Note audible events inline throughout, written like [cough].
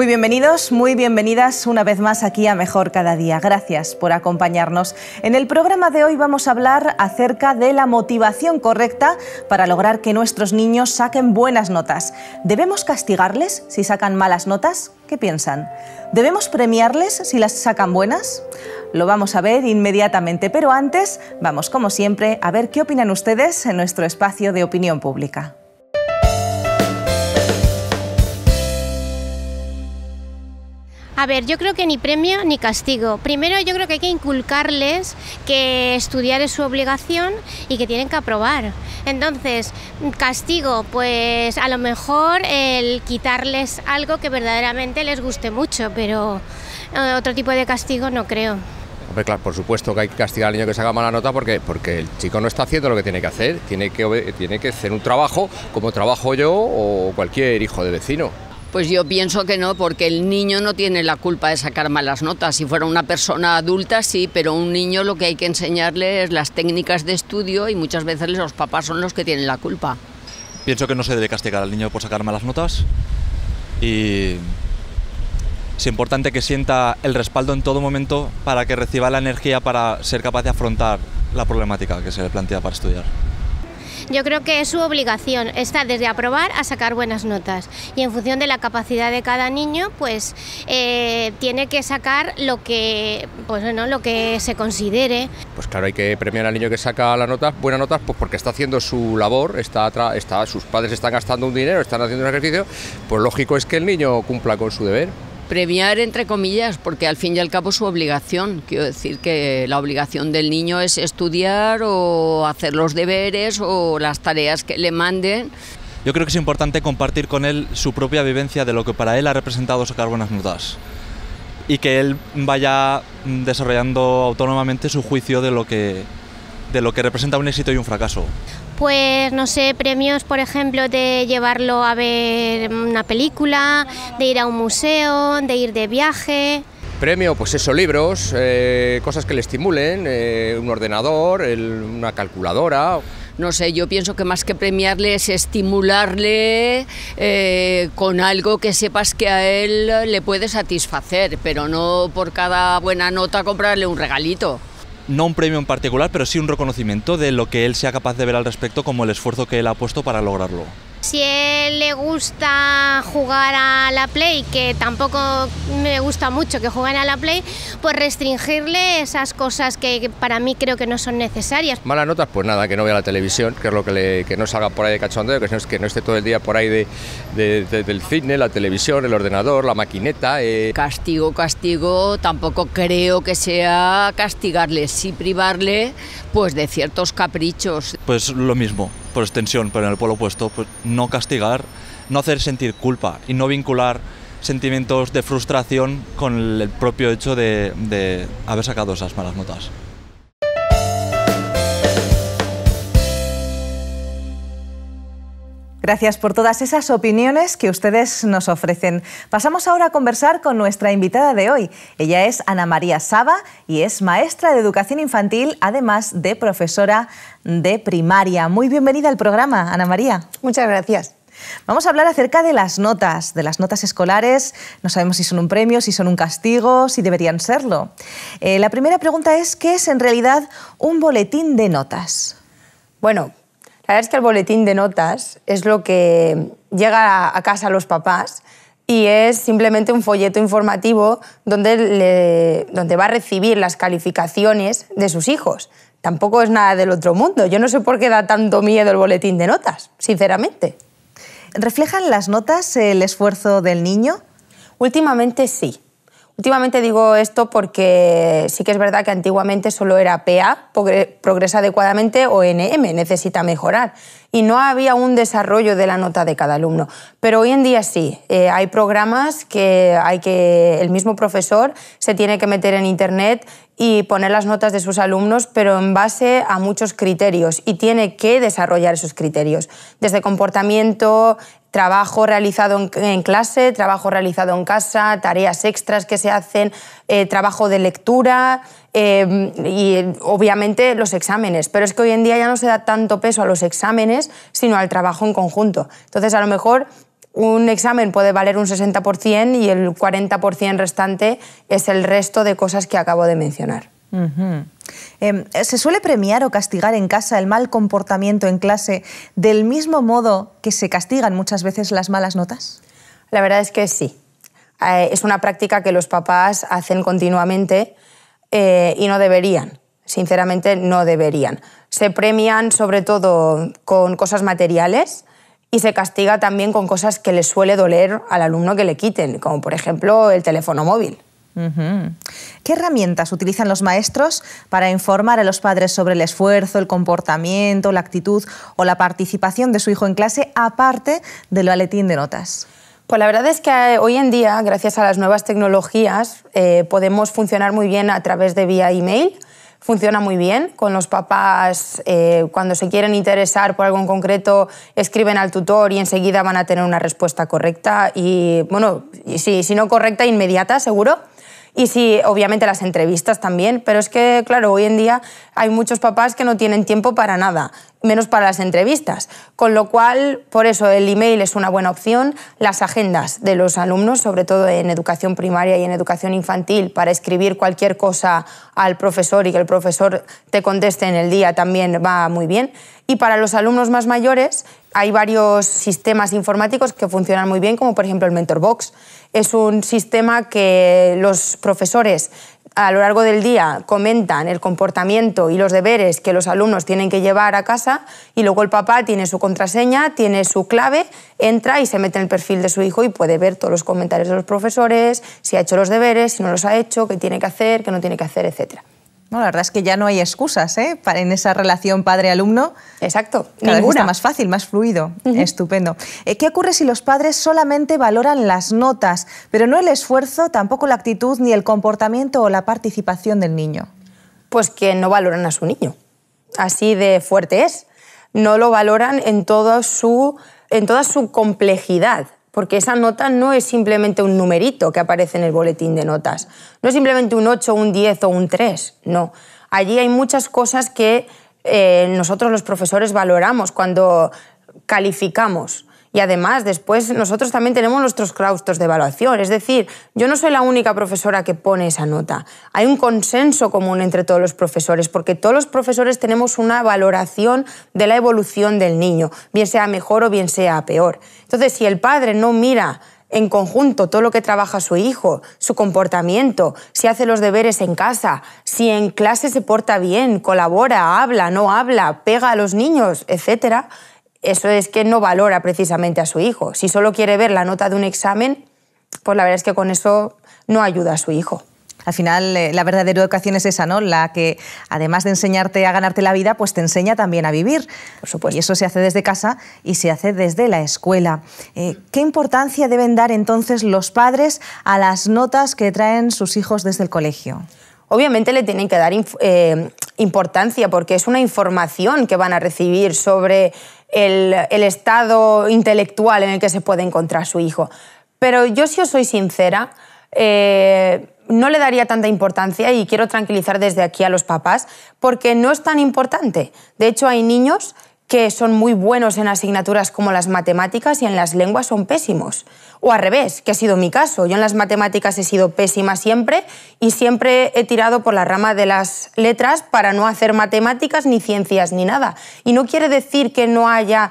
Muy bienvenidos, muy bienvenidas una vez más aquí a Mejor Cada Día. Gracias por acompañarnos. En el programa de hoy vamos a hablar acerca de la motivación correcta para lograr que nuestros niños saquen buenas notas. ¿Debemos castigarles si sacan malas notas? ¿Qué piensan? ¿Debemos premiarles si las sacan buenas? Lo vamos a ver inmediatamente, pero antes vamos como siempre a ver qué opinan ustedes en nuestro espacio de opinión pública. A ver, yo creo que ni premio ni castigo. Primero yo creo que hay que inculcarles que estudiar es su obligación y que tienen que aprobar. Entonces, castigo, pues a lo mejor el quitarles algo que verdaderamente les guste mucho, pero eh, otro tipo de castigo no creo. claro, por supuesto que hay que castigar al niño que se haga mala nota porque, porque el chico no está haciendo lo que tiene que hacer, tiene que, tiene que hacer un trabajo como trabajo yo o cualquier hijo de vecino. Pues yo pienso que no, porque el niño no tiene la culpa de sacar malas notas. Si fuera una persona adulta, sí, pero un niño lo que hay que enseñarle es las técnicas de estudio y muchas veces los papás son los que tienen la culpa. Pienso que no se debe castigar al niño por sacar malas notas y es importante que sienta el respaldo en todo momento para que reciba la energía para ser capaz de afrontar la problemática que se le plantea para estudiar. Yo creo que es su obligación, está desde aprobar a sacar buenas notas y en función de la capacidad de cada niño, pues eh, tiene que sacar lo que, pues lo que se considere. Pues claro, hay que premiar al niño que saca las notas, buenas notas, pues porque está haciendo su labor, está, está, sus padres están gastando un dinero, están haciendo un ejercicio, pues lógico es que el niño cumpla con su deber premiar entre comillas, porque al fin y al cabo es su obligación. Quiero decir que la obligación del niño es estudiar o hacer los deberes o las tareas que le manden. Yo creo que es importante compartir con él su propia vivencia de lo que para él ha representado sacar buenas notas y que él vaya desarrollando autónomamente su juicio de lo que, de lo que representa un éxito y un fracaso pues no sé, premios, por ejemplo, de llevarlo a ver una película, de ir a un museo, de ir de viaje. Premio, pues eso, libros, eh, cosas que le estimulen, eh, un ordenador, una calculadora no sé, yo pienso que más que premiarle es estimularle eh, con algo que sepas que a él le puede satisfacer, pero no por cada buena nota comprarle un regalito no un premio en particular, pero sí un reconocimiento de lo que él sea capaz de ver al respecto como el esfuerzo que él ha puesto para lograrlo si él le gusta jugar a la Play, que tampoco me gusta mucho que jueguen a la Play, pues restringirle esas cosas que para mí creo que no son necesarias. Malas notas, pues nada, que no vea la televisión, que es lo que, no salga por ahí de cachondeo, que no, esté todo el día por ahí del cine, la televisión, el ordenador, la maquineta. Eh. Castigo, castigo, tampoco creo que sea castigarle, sí privarle pues de ciertos caprichos. Pues lo mismo por extensión, pero en el polo opuesto, pues, no castigar, no hacer sentir culpa y no vincular sentimientos de frustración con el propio hecho de, de haber sacado esas malas notas. Gracias por todas esas opiniones que ustedes nos ofrecen. Pasamos ahora a conversar con nuestra invitada de hoy. Ella es Ana María Saba y es maestra de educación infantil, además de profesora de primaria. Muy bienvenida al programa, Ana María. Muchas gracias. Vamos a hablar acerca de las notas, de las notas escolares. No sabemos si son un premio, si son un castigo, si deberían serlo. Eh, la primera pregunta es, ¿qué es en realidad un boletín de notas? Bueno, la verdad es que el boletín de notas es lo que llega a casa a los papás y es simplemente un folleto informativo donde, donde va a recibir las calificaciones de sus hijos. Tampoco es nada del otro mundo. Yo no sé por qué da tanto miedo el boletín de notas, sinceramente. ¿Reflejan las notas el esfuerzo del niño? Últimamente sí. Últimamente digo esto porque sí que es verdad que antiguamente solo era PA, progresa adecuadamente, o NM, necesita mejorar. Y no había un desarrollo de la nota de cada alumno. Pero hoy en día sí, eh, hay programas que hay que el mismo profesor se tiene que meter en Internet y poner las notas de sus alumnos, pero en base a muchos criterios y tiene que desarrollar esos criterios, desde comportamiento, trabajo realizado en, clase, trabajo realizado en casa, tareas extras que se hacen, eh, trabajo de lectura em, y obviamente los exámenes. Pero es que hoy en día ya no se da tanto peso a los exámenes, sino al trabajo en conjunto. Entonces, a lo mejor un examen puede valer un 60% y el 40% restante es el resto de cosas que acabo de mencionar. Em, ¿Se suele premiar o castigar en casa el mal comportamiento en clase del mismo modo que se castigan muchas veces las malas notas? La verdad es que sí. Eh, es una práctica que los papás hacen continuamente eh, y no deberían. Sinceramente, no deberían. Se premian sobre todo con cosas materiales y se castiga también con cosas que le suele doler al alumno que le quiten, como por ejemplo el teléfono móvil. ¿Qué herramientas utilizan los maestros para informar a los padres sobre el esfuerzo, el comportamiento, la actitud o la participación de su hijo en clase, aparte del aletín de notas? Pues la verdad es que eh, hoy en día, gracias a las nuevas tecnologías, eh, podemos funcionar muy bien a través de vía email. Funciona muy bien con los papás eh, cuando se quieren interesar por algo en concreto, escriben al tutor y enseguida van a tener una respuesta correcta y, bueno, si, si no correcta, inmediata, seguro y sí, obviamente las entrevistas también, pero es que, claro, hoy en día hay muchos papás que no tienen tiempo para nada, menos para las entrevistas. Con lo cual, por eso el email es una buena opción, las agendas de los alumnos, sobre todo en educación primaria y en educación infantil, para escribir cualquier cosa al profesor y que el profesor te conteste en el día también va muy bien. Y para los alumnos más mayores hay varios sistemas informáticos que funcionan muy bien, como por ejemplo el MentorBox, es un sistema que los profesores a lo largo del día comentan el comportamiento y los deberes que los alumnos tienen que llevar a casa y luego el papá tiene su contraseña, tiene su clave, entra y se mete en el perfil de su hijo y puede ver todos los comentarios de los profesores, si ha hecho los deberes, si no los ha hecho, qué tiene que hacer, qué no tiene que hacer, etcétera. No, la verdad es que ya no hay excusas ¿eh? en esa relación padre-alumno. Exacto, cada Vez está más fácil, más fluido. Estupendo. Eh, ¿Qué ocurre si los padres solamente valoran las notas, pero no el esfuerzo, tampoco la actitud, ni el comportamiento o la participación del niño? Pues que no valoran a su niño. Así de fuerte es. No lo valoran en, su, en toda su complejidad porque esa nota no es simplemente un numerito que aparece en el boletín de notas, no es simplemente un 8, un 10 o un 3, no. Allí hay muchas cosas que eh, nosotros los profesores valoramos cuando calificamos. Y además, después nosotros también tenemos nuestros claustros de evaluación. Es decir, yo no soy la única profesora que pone esa nota. Hay un consenso común entre todos los profesores, porque todos los profesores tenemos una valoración de la evolución del niño, bien sea mejor o bien sea peor. Entonces, si el padre no mira en conjunto todo lo que trabaja su hijo, su comportamiento, si hace los deberes en casa, si en clase se porta bien, colabora, habla, no habla, pega a los niños, etcétera, eso es que no valora precisamente a su hijo. Si solo quiere ver la nota de un examen, pues la verdad es que con eso no ayuda a su hijo. Al final, eh, la verdadera educación es esa, ¿no? La que, además de enseñarte a ganarte la vida, pues te enseña también a vivir. Por supuesto. Y eso se hace desde casa y se hace desde la escuela. Eh, ¿Qué importancia deben dar entonces los padres a las notas que traen sus hijos desde el colegio? Obviamente le tienen que dar eh, importancia porque es una información que van a recibir sobre el, estado intelectual en el que se puede encontrar su hijo. Pero yo, si os soy sincera, eh, no le daría tanta importancia y quiero tranquilizar desde aquí a los papás porque no es tan importante. De hecho, hay niños que son muy buenos en asignaturas como las matemáticas y en las lenguas son pésimos. O al revés, que ha sido mi caso. Yo en las matemáticas he sido pésima siempre y siempre he tirado por la rama de las letras para no hacer matemáticas ni ciencias ni nada. Y no quiere decir que no haya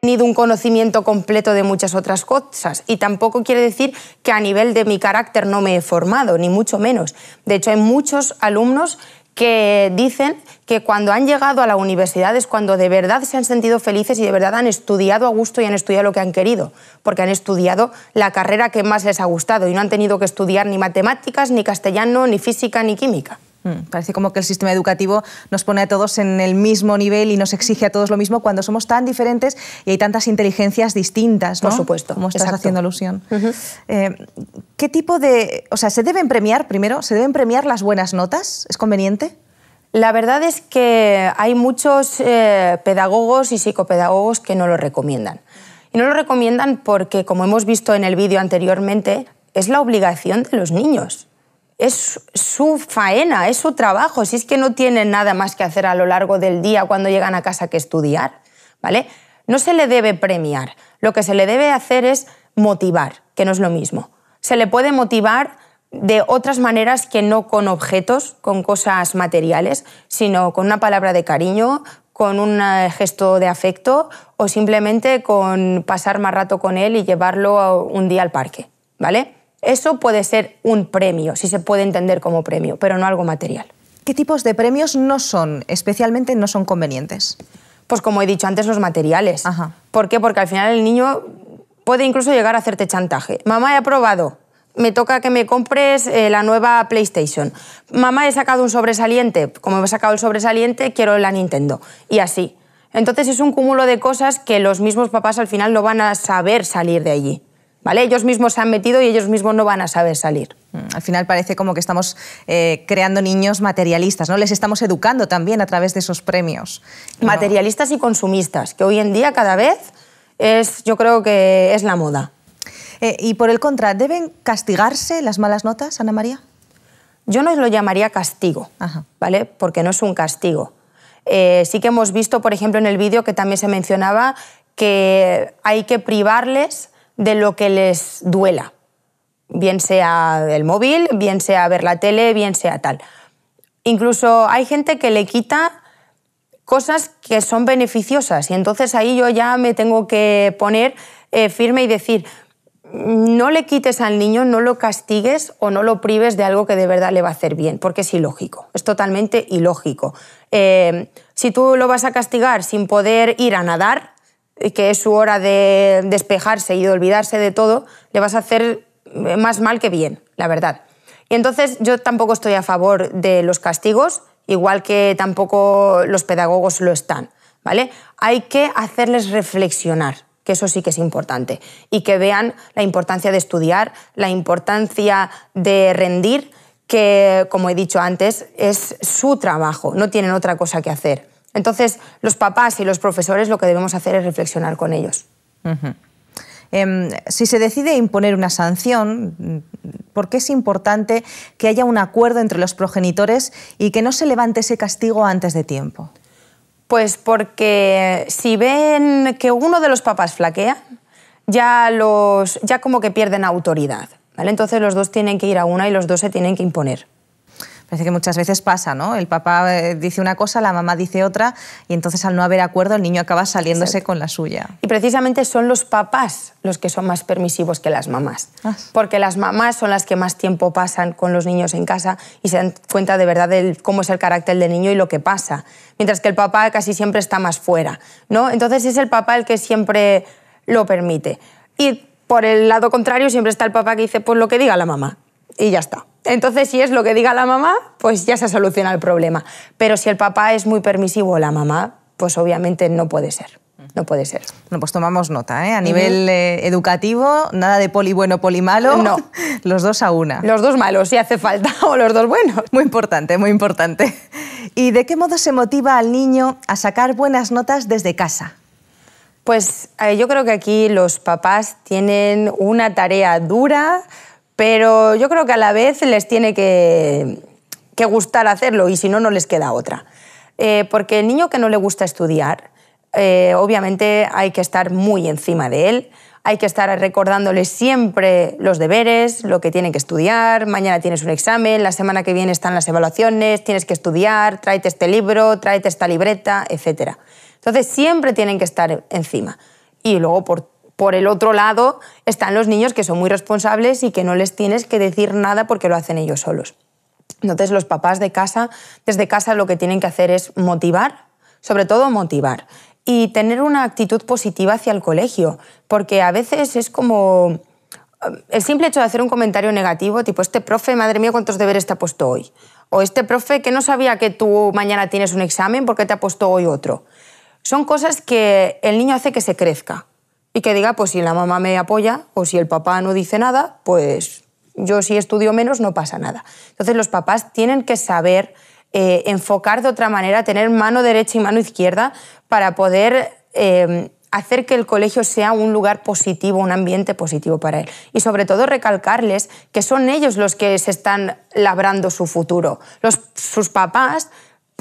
tenido un conocimiento completo de muchas otras cosas y tampoco quiere decir que a nivel de mi carácter no me he formado, ni mucho menos. De hecho, hay muchos alumnos que dicen que cuando han llegado a la universidad es cuando de verdad se han sentido felices y de verdad han estudiado a gusto y han estudiado lo que han querido, porque han estudiado la carrera que más les ha gustado y no han tenido que estudiar ni matemáticas, ni castellano, ni física, ni química. Mm, parece como que el sistema educativo nos pone a todos en el mismo nivel y nos exige a todos lo mismo cuando somos tan diferentes y hay tantas inteligencias distintas, Por supuesto. Como estás haciendo alusión. Eh, ¿Qué tipo de...? O sea, ¿se deben premiar primero? ¿Se deben premiar las buenas notas? ¿Es conveniente? La verdad es que hay muchos eh, pedagogos y psicopedagogos que no lo recomiendan. Y no lo recomiendan porque, como hemos visto en el vídeo anteriormente, es la obligación de los niños es su faena, es su trabajo, si es que no tienen nada más que hacer a lo largo del día cuando llegan a casa que estudiar, ¿vale? No se le debe premiar, lo que se le debe hacer es motivar, que no es lo mismo. Se le puede motivar de otras maneras que no con objetos, con cosas materiales, sino con una palabra de cariño, con un eh, gesto de afecto o simplemente con pasar más rato con él y llevarlo un día al parque, ¿vale? Eso puede ser un premio, si se puede entender como premio, pero no algo material. ¿Qué tipos de premios no son, especialmente no son convenientes? Pues como he dicho antes, los materiales. ¿Por qué? Porque al final el niño puede incluso llegar a hacerte chantaje. Mamá, he aprobado. Me toca que me compres eh, la nueva PlayStation. Mamá, he sacado un sobresaliente. Como he sacado el sobresaliente, quiero la Nintendo. Y así. Entonces es un cúmulo de cosas que los mismos papás al final no van a saber salir de allí. Ellos mismos se han metido y ellos mismos no van a saber salir. Mm, al final parece como que estamos eh, creando niños materialistas, ¿no? Les estamos educando también a través de esos premios. Materialistas y consumistas, que hoy en día cada vez es, yo creo que es la moda. Eh, y por el contra, ¿deben castigarse las malas notas, Ana María? Yo no lo llamaría castigo, ¿vale? Porque no es un castigo. Eh, sí que hemos visto, por ejemplo, en el vídeo que también se mencionaba que hay que privarles de lo que les duela, bien sea el móvil, bien sea ver la tele, bien sea tal. Incluso hay gente que le quita cosas que son beneficiosas y entonces ahí yo ya me tengo que poner eh, firme y decir, no le quites al niño, no lo castigues o no lo prives de algo que de verdad le va a hacer bien, porque es ilógico, es totalmente ilógico. Eh, si tú lo vas a castigar sin poder ir a nadar, que es su hora de despejarse y de olvidarse de todo, le vas a hacer más mal que bien, la verdad. Y entonces yo tampoco estoy a favor de los castigos, igual que tampoco los pedagogos lo están, ¿vale? Hay que hacerles reflexionar, que eso sí que es importante, y que vean la importancia de estudiar, la importancia de rendir, que, como he dicho antes, es su trabajo, no tienen otra cosa que hacer. Entonces, los papás y los profesores lo que debemos hacer es reflexionar con ellos. Em, si se decide imponer una sanción, ¿por qué es importante que haya un acuerdo entre los progenitores y que no se levante ese castigo antes de tiempo? Pues porque si ven que uno de los papás flaquea, ya, ya como que pierden autoridad. ¿vale? Entonces los dos tienen que ir a una y los dos se tienen que imponer. Parece que muchas veces pasa, ¿no? El papá eh, dice una cosa, la mamá dice otra y entonces al no haber acuerdo el niño acaba saliéndose con la suya. Y precisamente son los papás los que son más permisivos que las mamás, ah. porque las mamás son las que más tiempo pasan con los niños en casa y se dan cuenta de verdad de cómo es el carácter del niño y lo que pasa, mientras que el papá casi siempre está más fuera, ¿no? Entonces es el papá el que siempre lo permite. Y por el lado contrario siempre está el papá que dice, pues lo que diga la mamá y ya está. Entonces, si es lo que diga la mamá, pues ya se soluciona el problema. Pero si el papá es muy permisivo o la mamá, pues obviamente no puede ser. No puede ser. No, pues tomamos nota. ¿eh? A nivel eh, educativo, nada de poli bueno, poli malo. No. [laughs] Los dos a una. Los dos malos, si hace falta, [laughs] o los dos buenos. Muy importante, muy importante. ¿Y de qué modo se motiva al niño a sacar buenas notas desde casa? Pues eh, yo creo que aquí los papás tienen una tarea dura, pero yo creo que a la vez les tiene que, gustar hacerlo y si no, no les queda otra. Eh, porque el niño que no le gusta estudiar, eh, obviamente hay que estar muy encima de él, hay que estar recordándole siempre los deberes, lo que tiene que estudiar, mañana tienes un examen, la semana que viene están las evaluaciones, tienes que estudiar, tráete este libro, tráete esta libreta, etc. Entonces siempre tienen que estar encima. Y luego por por el otro lado, están los niños que son muy responsables y que no les tienes que decir nada porque lo hacen ellos solos. Entonces, los papás de casa, desde casa lo que tienen que hacer es motivar, sobre todo motivar, y tener una actitud positiva hacia el colegio, porque a veces es como eh, el simple hecho de hacer un comentario negativo, tipo, este profe, madre mía, cuántos deberes te ha puesto hoy, o este profe que no sabía que tú mañana tienes un examen, porque te ha puesto hoy otro? Son cosas que el niño hace que se crezca y que diga, pues si la mamá me apoya o si el papá no dice nada, pues yo si estudio menos no pasa nada. Entonces los papás tienen que saber eh, enfocar de otra manera, tener mano derecha y mano izquierda para poder eh, hacer que el colegio sea un lugar positivo, un ambiente positivo para él. Y sobre todo recalcarles que son ellos los que se están labrando su futuro. Los, sus papás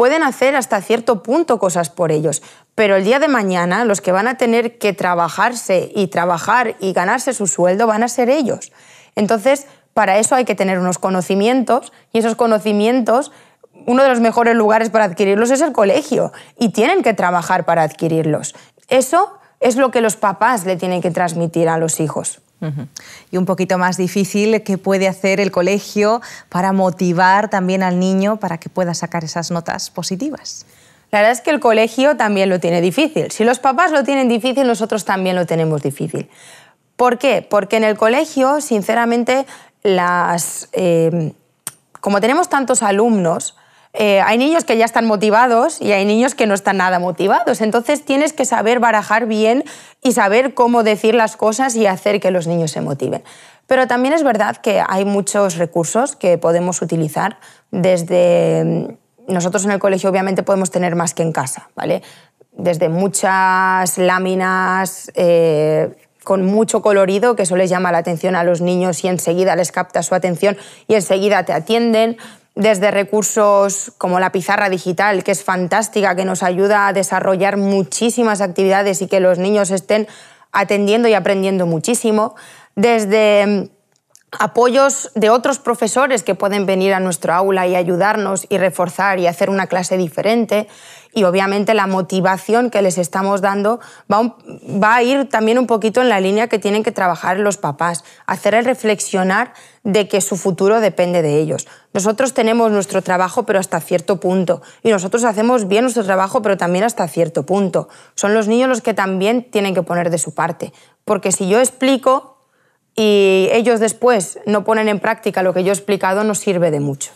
pueden hacer hasta cierto punto cosas por ellos, pero el día de mañana los que van a tener que trabajarse y trabajar y ganarse su sueldo van a ser ellos. Entonces, para eso hay que tener unos conocimientos y esos conocimientos, uno de los mejores lugares para adquirirlos es el colegio y tienen que trabajar para adquirirlos. Eso es lo que los papás le tienen que transmitir a los hijos. Y un poquito más difícil, ¿qué puede hacer el colegio para motivar también al niño para que pueda sacar esas notas positivas? La verdad es que el colegio también lo tiene difícil. Si los papás lo tienen difícil, nosotros también lo tenemos difícil. ¿Por qué? Porque en el colegio, sinceramente, las, eh, como tenemos tantos alumnos, eh, hay niños que ya están motivados y hay niños que no están nada motivados. Entonces tienes que saber barajar bien y saber cómo decir las cosas y hacer que los niños se motiven. Pero también es verdad que hay muchos recursos que podemos utilizar desde... Mm, nosotros en el colegio obviamente podemos tener más que en casa, ¿vale? Desde muchas láminas... Eh, con mucho colorido que eso llamar la atención a los niños y enseguida les capta su atención y enseguida te atienden desde recursos como la pizarra digital, que es fantástica, que nos ayuda a desarrollar muchísimas actividades y que los niños estén atendiendo y aprendiendo muchísimo, desde mm, apoyos de otros profesores que pueden venir a nuestro aula y ayudarnos y reforzar y hacer una clase diferente. Y obviamente la motivación que les estamos dando va, a ir también un poquito en la línea que tienen que trabajar los papás, hacer el reflexionar de que su futuro depende de ellos. Nosotros tenemos nuestro trabajo pero hasta cierto punto y nosotros hacemos bien nuestro trabajo pero también hasta cierto punto. Son los niños los que también tienen que poner de su parte, porque si yo explico y ellos después no ponen en práctica lo que yo he explicado, no sirve de mucho.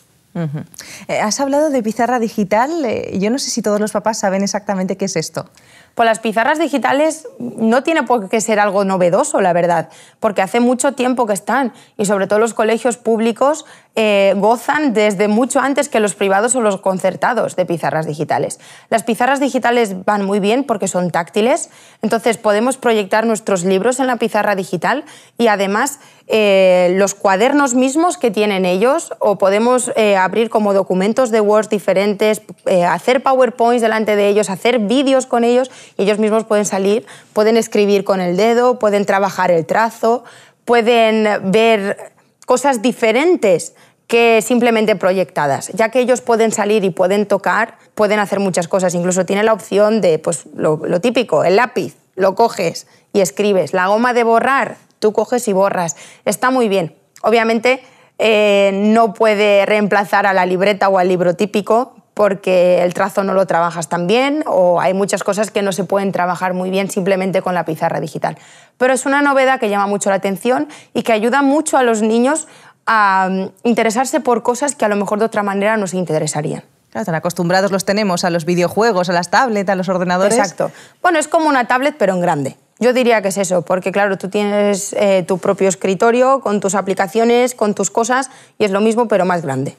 Eh, has hablado de pizarra digital. Eh, yo no sé si todos los papás saben exactamente qué es esto. Pues las pizarras digitales no tiene por qué ser algo novedoso, la verdad, porque hace mucho tiempo que están y sobre todo los colegios públicos eh, gozan desde mucho antes que los privados o los concertados de pizarras digitales. Las pizarras digitales van muy bien porque son táctiles, entonces podemos proyectar nuestros libros en la pizarra digital y además eh, los cuadernos mismos que tienen ellos o podemos eh, abrir como documentos de Word diferentes, eh, hacer PowerPoints delante de ellos, hacer vídeos con ellos ellos mismos pueden salir, pueden escribir con el dedo, pueden trabajar el trazo, pueden ver cosas diferentes que simplemente proyectadas, ya que ellos pueden salir y pueden tocar, pueden hacer muchas cosas, incluso tiene la opción de pues, lo típico, el lápiz, lo coges y escribes, la goma de borrar, tú coges y borras. Está muy bien. Obviamente eh, no puede reemplazar a la libreta o al libro típico porque el trazo no lo trabajas tan bien o hay muchas cosas que no se pueden trabajar muy bien simplemente con la pizarra digital. Pero es una novedad que llama mucho la atención y que ayuda mucho a los niños a mm, interesarse por cosas que a lo mejor de otra manera no se interesarían. Claro, están acostumbrados los tenemos a los videojuegos, a las tablets, a los ordenadores. Exacto. Bueno, es como una tablet pero en grande. Yo diría que es eso, porque claro, tú tienes eh, tu propio escritorio con tus aplicaciones, con tus cosas, y es lo mismo, pero más grande.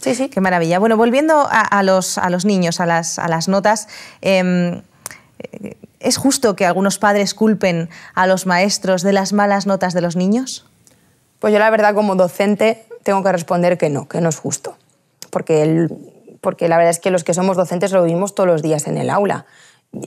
Sí, sí. Qué maravilla. Bueno, volviendo a, los, niños, a las, notas, em, eh, ¿es justo que algunos padres culpen a los maestros de las malas notas de los niños? Pues yo la verdad como docente tengo que responder que no, que no es justo, porque, porque la verdad es que los que somos docentes lo vivimos todos los días en el aula.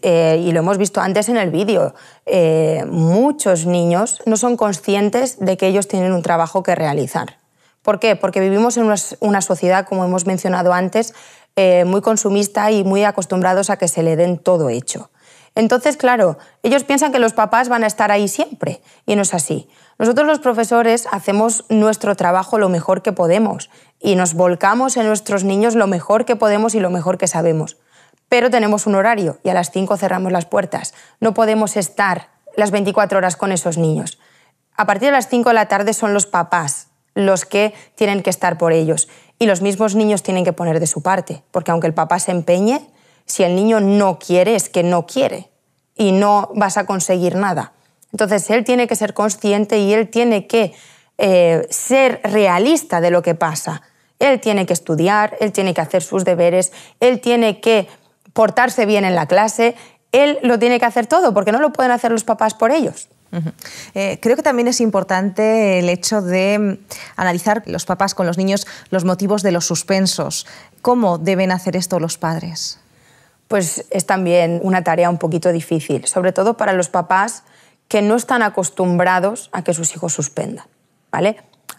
Eh, y lo hemos visto antes en el vídeo, eh, muchos niños no son conscientes de que ellos tienen un trabajo que realizar. ¿Por qué? Porque vivimos en una, sociedad, como hemos mencionado antes, eh, muy consumista y muy acostumbrados a que se le den todo hecho. Entonces, claro, ellos piensan que los papás van a estar ahí siempre y no es así. Nosotros los profesores hacemos nuestro trabajo lo mejor que podemos y nos volcamos en nuestros niños lo mejor que podemos y lo mejor que sabemos pero tenemos un horario y a las 5 cerramos las puertas. No podemos estar las 24 horas con esos niños. A partir de las 5 de la tarde son los papás los que tienen que estar por ellos y los mismos niños tienen que poner de su parte, porque aunque el papá se empeñe, si el niño no quiere es que no quiere y no vas a conseguir nada. Entonces él tiene que ser consciente y él tiene que eh, ser realista de lo que pasa. Él tiene que estudiar, él tiene que hacer sus deberes, él tiene que portarse bien en la clase, él lo tiene que hacer todo, porque no lo pueden hacer los papás por ellos. Eh, creo que también es importante el hecho de mm, analizar los papás con los niños los motivos de los suspensos. ¿Cómo deben hacer esto los padres? Pues es también una tarea un poquito difícil, sobre todo para los papás que no están acostumbrados a que sus hijos suspendan. ¿vale?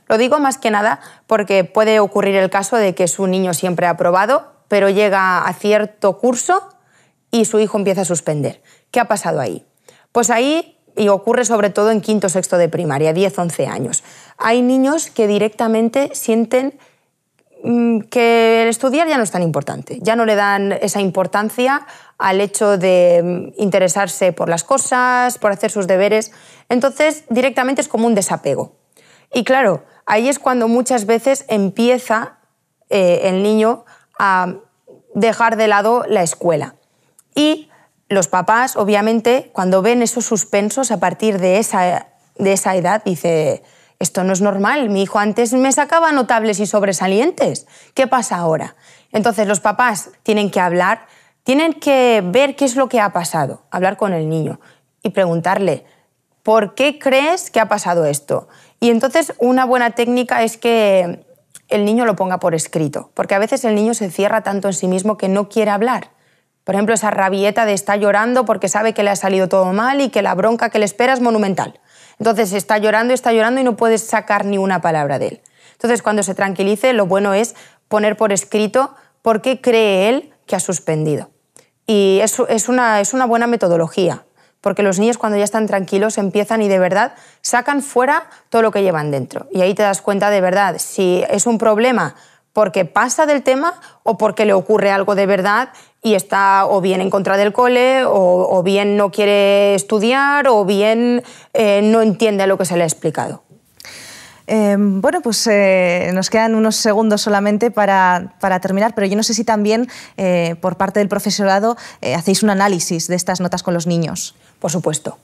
Lo digo más que nada porque puede ocurrir el caso de que su niño siempre ha aprobado pero llega a cierto curso y su hijo empieza a suspender. ¿Qué ha pasado ahí? Pues ahí, y ocurre sobre todo en quinto, sexto de primaria, 10, 11 años, hay niños que directamente sienten mm, que el estudiar ya no es tan importante, ya no le dan esa importancia al hecho de mm, interesarse por las cosas, por hacer sus deberes. Entonces, directamente es como un desapego. Y claro, ahí es cuando muchas veces empieza eh, el niño a dejar de lado la escuela. Y los papás, obviamente, cuando ven esos suspensos a partir de esa, de esa edad, dice, esto no es normal, mi hijo antes me sacaba notables y sobresalientes, ¿qué pasa ahora? Entonces los papás tienen que hablar, tienen que ver qué es lo que ha pasado, hablar con el niño y preguntarle, ¿por qué crees que ha pasado esto? Y entonces una buena técnica es que el niño lo ponga por escrito, porque a veces el niño se cierra tanto en sí mismo que no quiere hablar. Por ejemplo, esa rabieta de está llorando porque sabe que le ha salido todo mal y que la bronca que le espera es monumental. Entonces está llorando, está llorando y no puedes sacar ni una palabra de él. Entonces, cuando se tranquilice, lo bueno es poner por escrito por qué cree él que ha suspendido. Y es, es, una, es una buena metodología porque los niños cuando ya están tranquilos empiezan y de verdad sacan fuera todo lo que llevan dentro. Y ahí te das cuenta de verdad si es un problema porque pasa del tema o porque le ocurre algo de verdad y está o bien en contra del cole, o, bien no quiere estudiar, o bien eh, no entiende lo que se le ha explicado. Eh, bueno, pues eh, nos quedan unos segundos solamente para, para, terminar, pero yo no sé si también por parte del profesorado hacéis un análisis de estas notas con los niños. Por supuesto.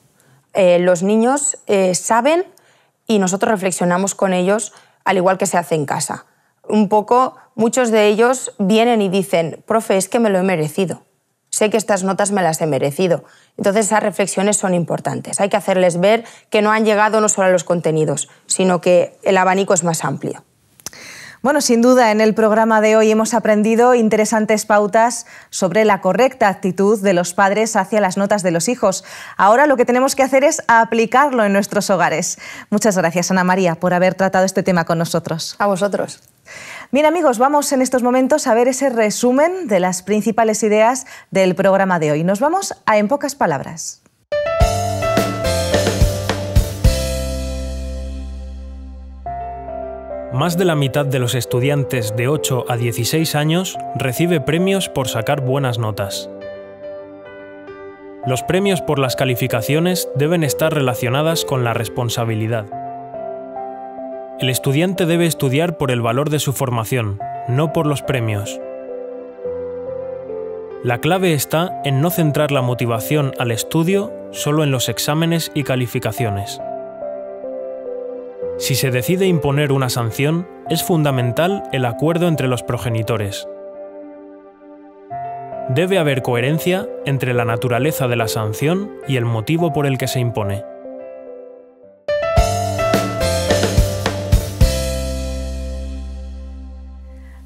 Eh, los niños eh, saben y nosotros reflexionamos con ellos al igual que se hace en casa. Un poco, muchos de ellos vienen y dicen, profe, es que me lo he merecido. Sé que estas notas me las he merecido. Entonces esas reflexiones son importantes. Hay que hacerles ver que no han llegado no solo a los contenidos, sino que el abanico es más amplio. Bueno, sin duda, en el programa de hoy hemos aprendido interesantes pautas sobre la correcta actitud de los padres hacia las notas de los hijos. Ahora lo que tenemos que hacer es aplicarlo en nuestros hogares. Muchas gracias, Ana María, por haber tratado este tema con nosotros. A vosotros. Bien amigos, vamos en estos momentos a ver ese resumen de las principales ideas del programa de hoy. Nos vamos a En pocas palabras. más de la mitad de los estudiantes de 8 a 16 años recibe premios por sacar buenas notas. Los premios por las calificaciones deben estar relacionadas con la responsabilidad. El estudiante debe estudiar por el valor de su formación, no por los premios. La clave está en no centrar la motivación al estudio solo en los exámenes y calificaciones. Si se decide imponer una sanción, es fundamental el acuerdo entre los progenitores. Debe haber coherencia entre la naturaleza de la sanción y el motivo por el que se impone.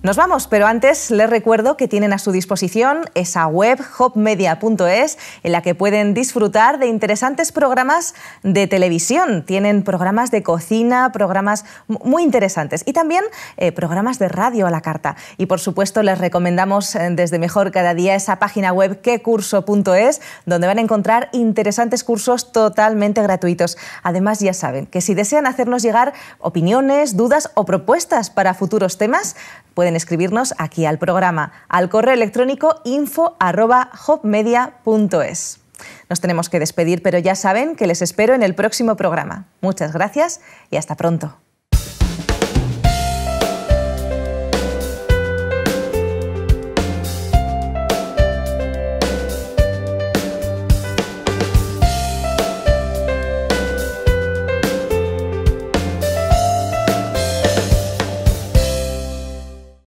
Nos vamos, pero antes les recuerdo que tienen a su disposición esa web hopmedia.es en la que pueden disfrutar de interesantes programas de televisión. Tienen programas de cocina, programas muy interesantes y también eh, programas de radio a la carta. Y por supuesto les recomendamos eh, desde Mejor Cada Día esa página web quecurso.es donde van a encontrar interesantes cursos totalmente gratuitos. Además ya saben que si desean hacernos llegar opiniones, dudas o propuestas para futuros temas, pueden escribirnos aquí al programa, al correo electrónico info.hopmedia.es. Nos tenemos que despedir, pero ya saben que les espero en el próximo programa. Muchas gracias y hasta pronto.